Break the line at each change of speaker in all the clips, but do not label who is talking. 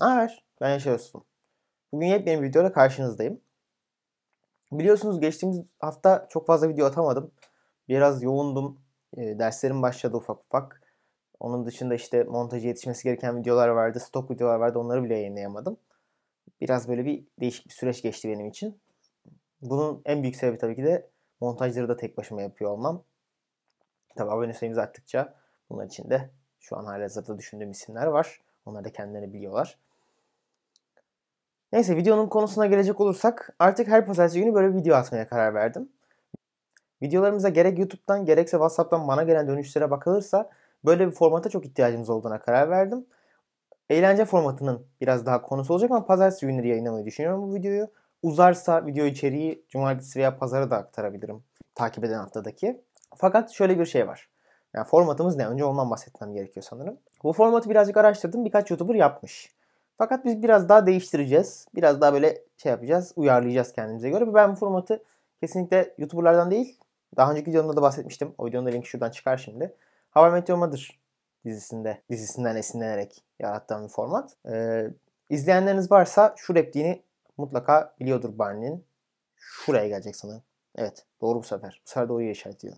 Naber? Ben Yaşar Öztun. Bugün yepyeni bir videoda karşınızdayım. Biliyorsunuz geçtiğimiz hafta çok fazla video atamadım. Biraz yoğundum. E, derslerim başladı ufak ufak. Onun dışında işte montajı yetişmesi gereken videolar vardı. Stok videolar vardı. Onları bile yayınlayamadım. Biraz böyle bir değişik bir süreç geçti benim için. Bunun en büyük sebebi tabii ki de montajları da tek başıma yapıyor olmam. Tabii abone sayımız arttıkça bunlar içinde şu an hala hazırda düşündüğüm isimler var. Onlar da kendilerini biliyorlar. Neyse videonun konusuna gelecek olursak artık her pazartesi günü böyle video atmaya karar verdim. Videolarımıza gerek YouTube'dan gerekse WhatsApp'tan bana gelen dönüşlere bakılırsa böyle bir formata çok ihtiyacımız olduğuna karar verdim. Eğlence formatının biraz daha konusu olacak ama pazartesi günleri yayınlamayı düşünüyorum bu videoyu. Uzarsa video içeriği cumartesi veya pazara da aktarabilirim takip eden haftadaki. Fakat şöyle bir şey var. Yani formatımız ne? Önce ondan bahsetmem gerekiyor sanırım. Bu formatı birazcık araştırdım. Birkaç YouTuber yapmış. Fakat biz biraz daha değiştireceğiz. Biraz daha böyle şey yapacağız. Uyarlayacağız kendimize göre. Ben bu formatı kesinlikle YouTuber'lardan değil. Daha önceki videomda da bahsetmiştim. O videonun da linki şuradan çıkar şimdi. Hava Meteor Mother dizisinde, dizisinden esinlenerek yarattığım bir format. Ee, izleyenleriniz varsa şu repliğini mutlaka biliyordur Barney'nin. Şuraya gelecek sanırım. Evet doğru bu sefer. Bu sefer doğruyu işaret ediyor.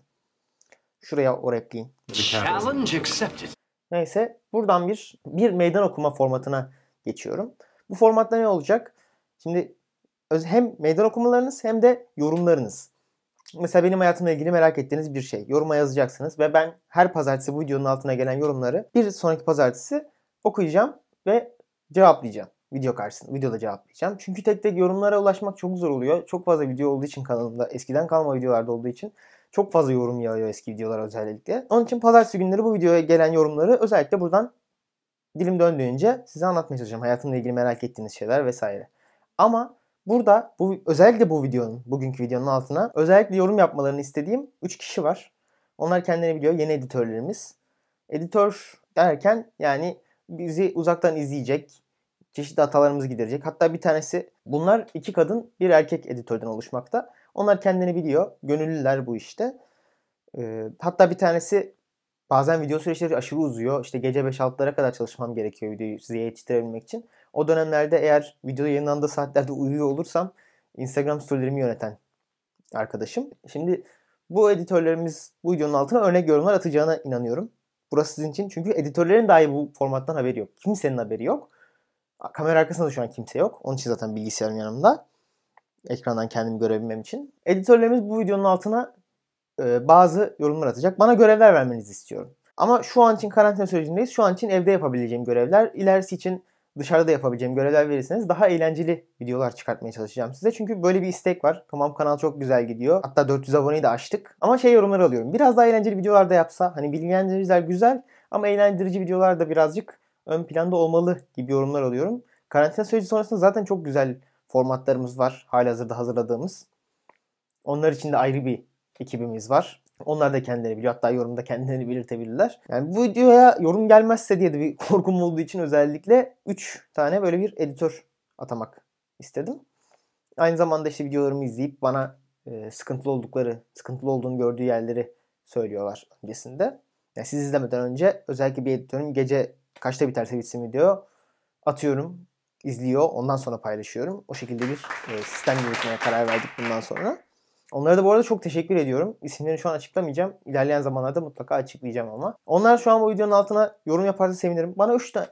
Şuraya o repliğin. Challenge accepted. Neyse buradan bir bir meydan okuma formatına geçiyorum. Bu formatta ne olacak? Şimdi hem meydan okumalarınız hem de yorumlarınız. Mesela benim hayatımla ilgili merak ettiğiniz bir şey. Yoruma yazacaksınız ve ben her pazartesi bu videonun altına gelen yorumları bir sonraki pazartesi okuyacağım ve cevaplayacağım. Video karşısında, videoda cevaplayacağım. Çünkü tek tek yorumlara ulaşmak çok zor oluyor. Çok fazla video olduğu için kanalımda, eskiden kalma videolarda olduğu için çok fazla yorum yağıyor eski videolar özellikle. Onun için pazartesi günleri bu videoya gelen yorumları özellikle buradan dilim döndüğünce size anlatmaya çalışacağım. Hayatımla ilgili merak ettiğiniz şeyler vesaire. Ama burada bu özellikle bu videonun, bugünkü videonun altına özellikle yorum yapmalarını istediğim 3 kişi var. Onlar kendini biliyor yeni editörlerimiz. Editör derken yani bizi uzaktan izleyecek, çeşitli hatalarımızı giderecek. Hatta bir tanesi bunlar iki kadın bir erkek editörden oluşmakta. Onlar kendini biliyor. Gönüllüler bu işte. Ee, hatta bir tanesi Bazen video süreçleri aşırı uzuyor. İşte gece 5-6'lara kadar çalışmam gerekiyor videoyu size yetiştirebilmek için. O dönemlerde eğer video yayınlandığı saatlerde uyuyor olursam Instagram storylerimi yöneten arkadaşım. Şimdi bu editörlerimiz bu videonun altına örnek yorumlar atacağına inanıyorum. Burası sizin için. Çünkü editörlerin dahi bu formattan haberi yok. Kimsenin haberi yok. Kamera arkasında da şu an kimse yok. Onun için zaten bilgisayarım yanımda. Ekrandan kendimi görebilmem için. Editörlerimiz bu videonun altına e, bazı yorumlar atacak. Bana görevler vermenizi istiyorum. Ama şu an için karantina sürecindeyiz. Şu an için evde yapabileceğim görevler. ilerisi için dışarıda yapabileceğim görevler verirseniz daha eğlenceli videolar çıkartmaya çalışacağım size. Çünkü böyle bir istek var. Tamam kanal çok güzel gidiyor. Hatta 400 aboneyi de açtık. Ama şey yorumları alıyorum. Biraz daha eğlenceli videolar da yapsa. Hani bilgilendiriciler güzel ama eğlendirici videolar da birazcık ön planda olmalı gibi yorumlar alıyorum. Karantina süreci sonrasında zaten çok güzel formatlarımız var. hazırda hazırladığımız. Onlar için de ayrı bir ekibimiz var. Onlar da kendileri biliyor. Hatta yorumda kendilerini belirtebilirler. Yani bu videoya yorum gelmezse diye de bir korkum olduğu için özellikle 3 tane böyle bir editör atamak istedim. Aynı zamanda işte videolarımı izleyip bana e, sıkıntılı oldukları, sıkıntılı olduğunu gördüğü yerleri söylüyorlar öncesinde. Yani siz izlemeden önce özellikle bir editörün gece kaçta biterse bitsin video atıyorum, izliyor, ondan sonra paylaşıyorum. O şekilde bir e, sistem yürütmeye karar verdik bundan sonra. Onlara da bu arada çok teşekkür ediyorum. İsimlerini şu an açıklamayacağım. İlerleyen zamanlarda mutlaka açıklayacağım ama. Onlar şu an bu videonun altına yorum yaparsa sevinirim. Bana 3 tane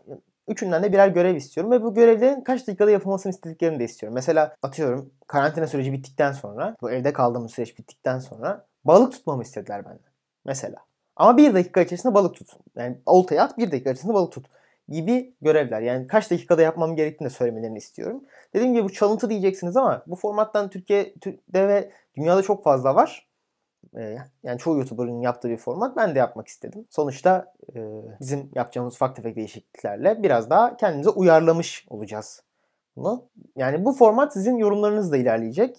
Üçünden de birer görev istiyorum ve bu görevlerin kaç dakikada yapılmasını istediklerini de istiyorum. Mesela atıyorum karantina süreci bittikten sonra, bu evde kaldığımız süreç bittikten sonra balık tutmamı istediler benden. Mesela. Ama bir dakika içerisinde balık tut. Yani oltaya at bir dakika içerisinde balık tut gibi görevler. Yani kaç dakikada yapmam gerektiğini de söylemelerini istiyorum. Dediğim gibi bu çalıntı diyeceksiniz ama bu formattan Türkiye'de ve dünyada çok fazla var. Ee, yani çoğu YouTuber'ın yaptığı bir format ben de yapmak istedim. Sonuçta e, bizim yapacağımız ufak tefek değişikliklerle biraz daha kendimize uyarlamış olacağız bunu. Yani bu format sizin yorumlarınızla ilerleyecek.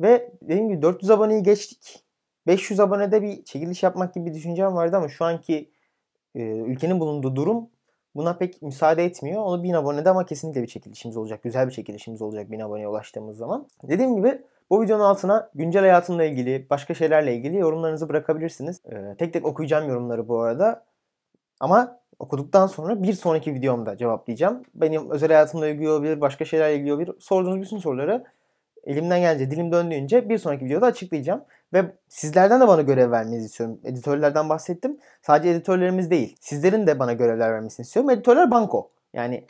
Ve dediğim gibi 400 aboneyi geçtik. 500 abonede bir çekiliş yapmak gibi bir düşüncem vardı ama şu anki e, ülkenin bulunduğu durum buna pek müsaade etmiyor. Onu 1000 abonede ama kesinlikle bir çekilişimiz olacak. Güzel bir çekilişimiz olacak bin aboneye ulaştığımız zaman. Dediğim gibi bu videonun altına güncel hayatımla ilgili, başka şeylerle ilgili yorumlarınızı bırakabilirsiniz. Ee, tek tek okuyacağım yorumları bu arada. Ama okuduktan sonra bir sonraki videomda cevaplayacağım. Benim özel hayatımla ilgili olabilir, başka şeylerle ilgili olabilir. Sorduğunuz bütün soruları elimden gelince, dilim döndüğünce bir sonraki videoda açıklayacağım. Ve sizlerden de bana görev vermenizi istiyorum. Editörlerden bahsettim. Sadece editörlerimiz değil. Sizlerin de bana görevler vermesini istiyorum. Editörler banko. Yani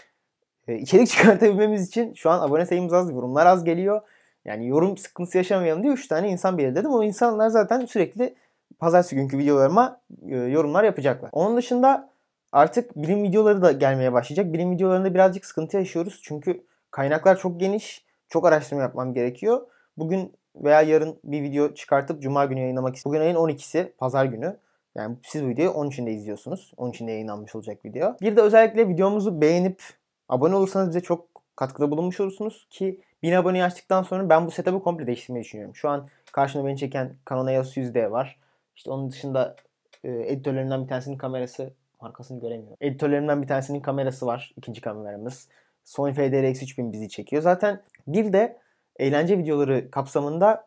e, içerik çıkartabilmemiz için şu an abone sayımız az, yorumlar az geliyor. Yani yorum sıkıntısı yaşamayalım diye 3 tane insan belirledim. O insanlar zaten sürekli pazartesi günkü videolarıma e, yorumlar yapacaklar. Onun dışında artık bilim videoları da gelmeye başlayacak. Bilim videolarında birazcık sıkıntı yaşıyoruz. Çünkü kaynaklar çok geniş. Çok araştırma yapmam gerekiyor. Bugün veya yarın bir video çıkartıp cuma günü yayınlamak istiyorum. Bugün ayın 12'si pazar günü. Yani siz bu videoyu 13'ünde izliyorsunuz. 13'ünde yayınlanmış olacak video. Bir de özellikle videomuzu beğenip abone olursanız bize çok katkıda bulunmuş olursunuz ki 1000 abone açtıktan sonra ben bu setup'ı komple değiştirmeyi düşünüyorum. Şu an karşımda beni çeken Canon EOS 100D var. İşte onun dışında e, editörlerimden bir tanesinin kamerası markasını göremiyorum. Editörlerimden bir tanesinin kamerası var. ikinci kameramız. Sony FDR-X3000 bizi çekiyor. Zaten bir de eğlence videoları kapsamında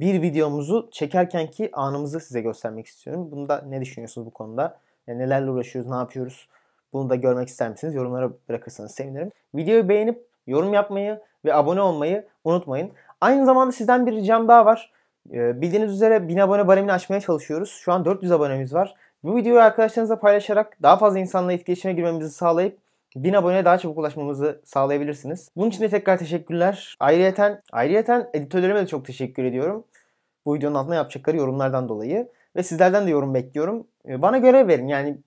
bir videomuzu çekerkenki anımızı size göstermek istiyorum. Bunu da ne düşünüyorsunuz bu konuda? Yani nelerle uğraşıyoruz, ne yapıyoruz? Bunu da görmek ister misiniz? Yorumlara bırakırsanız sevinirim. Videoyu beğenip yorum yapmayı ve abone olmayı unutmayın. Aynı zamanda sizden bir ricam daha var. Ee, bildiğiniz üzere 1000 abone baremini açmaya çalışıyoruz. Şu an 400 abonemiz var. Bu videoyu arkadaşlarınızla paylaşarak daha fazla insanla etkileşime girmemizi sağlayıp 1000 aboneye daha çabuk ulaşmamızı sağlayabilirsiniz. Bunun için de tekrar teşekkürler. Ayrıyeten, ayrıyeten editörlerime de çok teşekkür ediyorum. Bu videonun altına yapacakları yorumlardan dolayı. Ve sizlerden de yorum bekliyorum. Ee, bana görev verin yani.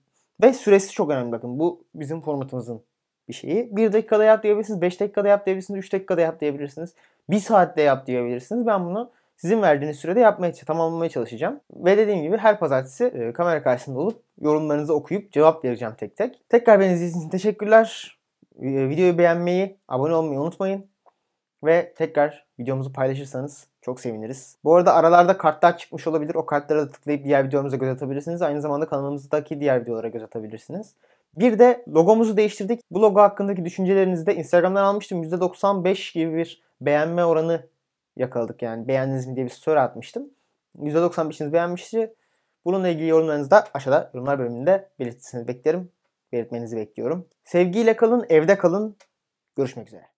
Ve süresi çok önemli bakın. Bu bizim formatımızın bir şeyi. 1 dakikada yap diyebilirsiniz, 5 dakikada yap diyebilirsiniz, 3 dakikada yap diyebilirsiniz. 1 saatte yap diyebilirsiniz. Ben bunu sizin verdiğiniz sürede yapmaya tamamlamaya çalışacağım. Ve dediğim gibi her pazartesi e, kamera karşısında olup yorumlarınızı okuyup cevap vereceğim tek tek. Tekrar beni izlediğiniz için teşekkürler. E, videoyu beğenmeyi, abone olmayı unutmayın. Ve tekrar videomuzu paylaşırsanız çok seviniriz. Bu arada aralarda kartlar çıkmış olabilir. O kartlara da tıklayıp diğer videolarımıza göz atabilirsiniz. Aynı zamanda kanalımızdaki diğer videolara göz atabilirsiniz. Bir de logomuzu değiştirdik. Bu logo hakkındaki düşüncelerinizi de Instagram'dan almıştım. %95 gibi bir beğenme oranı yakaladık yani. Beğendiniz mi diye bir soru atmıştım. %95'iniz beğenmişti. Bununla ilgili yorumlarınızı da aşağıda yorumlar bölümünde belirtmenizi beklerim. Belirtmenizi bekliyorum. Sevgiyle kalın, evde kalın. Görüşmek üzere.